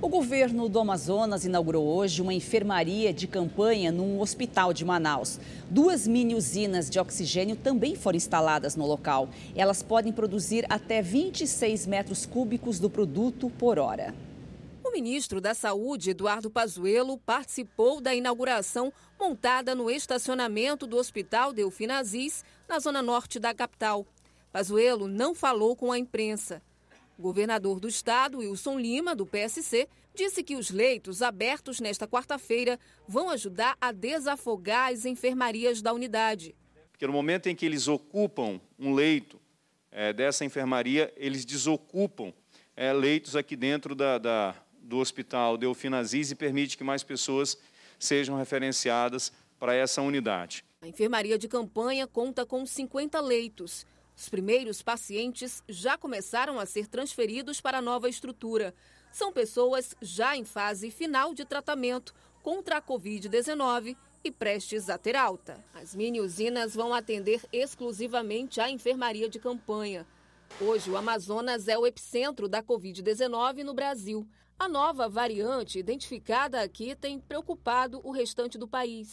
O governo do Amazonas inaugurou hoje uma enfermaria de campanha num hospital de Manaus. Duas mini usinas de oxigênio também foram instaladas no local. Elas podem produzir até 26 metros cúbicos do produto por hora. O ministro da Saúde, Eduardo Pazuello, participou da inauguração montada no estacionamento do Hospital Delfim Aziz, na zona norte da capital. Pazuello não falou com a imprensa. O governador do estado, Wilson Lima, do PSC, disse que os leitos abertos nesta quarta-feira vão ajudar a desafogar as enfermarias da unidade. Porque no momento em que eles ocupam um leito é, dessa enfermaria, eles desocupam é, leitos aqui dentro da, da, do hospital Delfina e permite que mais pessoas sejam referenciadas para essa unidade. A enfermaria de campanha conta com 50 leitos. Os primeiros pacientes já começaram a ser transferidos para a nova estrutura. São pessoas já em fase final de tratamento contra a Covid-19 e prestes a ter alta. As mini usinas vão atender exclusivamente a enfermaria de campanha. Hoje, o Amazonas é o epicentro da Covid-19 no Brasil. A nova variante identificada aqui tem preocupado o restante do país.